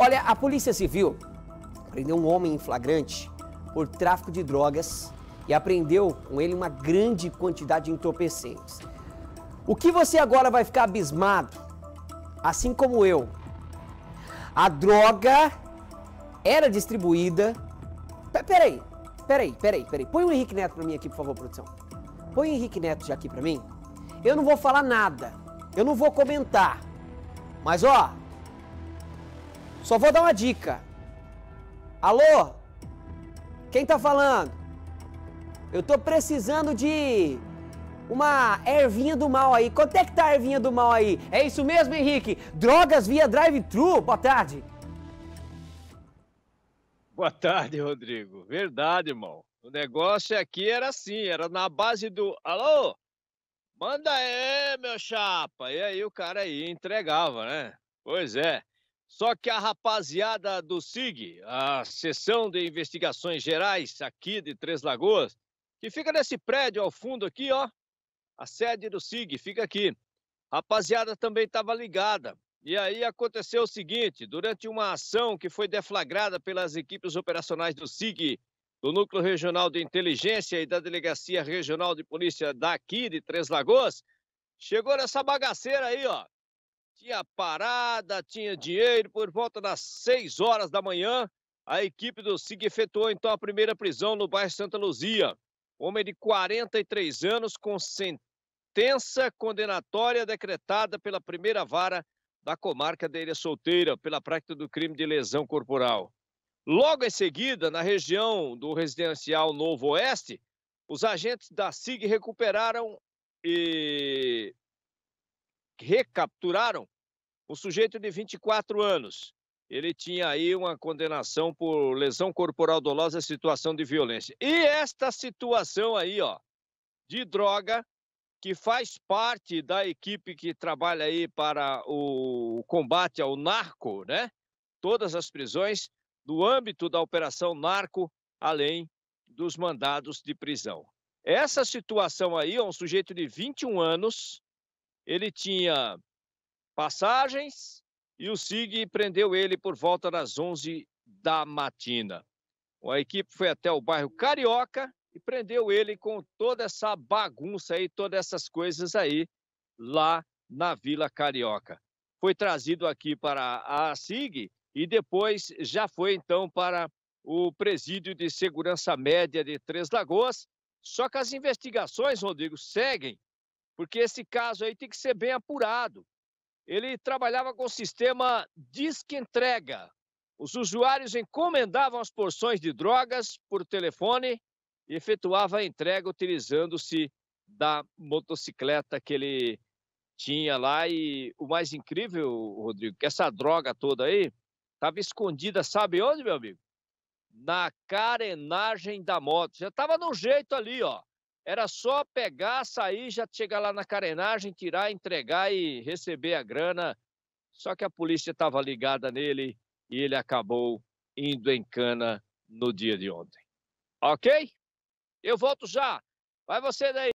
Olha, a Polícia Civil prendeu um homem em flagrante por tráfico de drogas e apreendeu com ele uma grande quantidade de entorpecentes. O que você agora vai ficar abismado, assim como eu, a droga era distribuída. Peraí, peraí, peraí, peraí. Põe o Henrique Neto pra mim aqui, por favor, produção. Põe o Henrique Neto já aqui pra mim. Eu não vou falar nada. Eu não vou comentar. Mas ó, só vou dar uma dica. Alô? Quem tá falando? Eu tô precisando de uma ervinha do mal aí. Quanto é que tá a ervinha do mal aí? É isso mesmo, Henrique? Drogas via drive-thru? Boa tarde. Boa tarde, Rodrigo. Verdade, irmão. O negócio aqui era assim, era na base do alô, manda aí, meu chapa. E aí o cara aí entregava, né? Pois é. Só que a rapaziada do SIG, a Seção de Investigações Gerais aqui de Três Lagoas, que fica nesse prédio ao fundo aqui, ó, a sede do SIG fica aqui. A rapaziada também estava ligada. E aí aconteceu o seguinte, durante uma ação que foi deflagrada pelas equipes operacionais do SIG, do Núcleo Regional de Inteligência e da Delegacia Regional de Polícia daqui de Três Lagoas, chegou nessa bagaceira aí, ó, tinha parada, tinha dinheiro. Por volta das 6 horas da manhã, a equipe do SIG efetuou então a primeira prisão no bairro Santa Luzia. Homem de 43 anos com sentença condenatória decretada pela primeira vara da comarca da Ilha Solteira pela prática do crime de lesão corporal. Logo em seguida, na região do residencial Novo Oeste, os agentes da SIG recuperaram e recapturaram um sujeito de 24 anos. Ele tinha aí uma condenação por lesão corporal dolosa, situação de violência. E esta situação aí, ó, de droga, que faz parte da equipe que trabalha aí para o combate ao narco, né? Todas as prisões do âmbito da operação narco, além dos mandados de prisão. Essa situação aí é um sujeito de 21 anos ele tinha passagens e o SIG prendeu ele por volta das 11 da matina. A equipe foi até o bairro Carioca e prendeu ele com toda essa bagunça aí, todas essas coisas aí, lá na Vila Carioca. Foi trazido aqui para a SIG e depois já foi então para o Presídio de Segurança Média de Três Lagoas. Só que as investigações, Rodrigo, seguem porque esse caso aí tem que ser bem apurado. Ele trabalhava com o sistema disque entrega. Os usuários encomendavam as porções de drogas por telefone e efetuava a entrega utilizando-se da motocicleta que ele tinha lá. E o mais incrível, Rodrigo, que essa droga toda aí estava escondida, sabe onde, meu amigo? Na carenagem da moto. Já estava no jeito ali, ó. Era só pegar, sair, já chegar lá na carenagem, tirar, entregar e receber a grana. Só que a polícia estava ligada nele e ele acabou indo em cana no dia de ontem. Ok? Eu volto já. Vai você daí.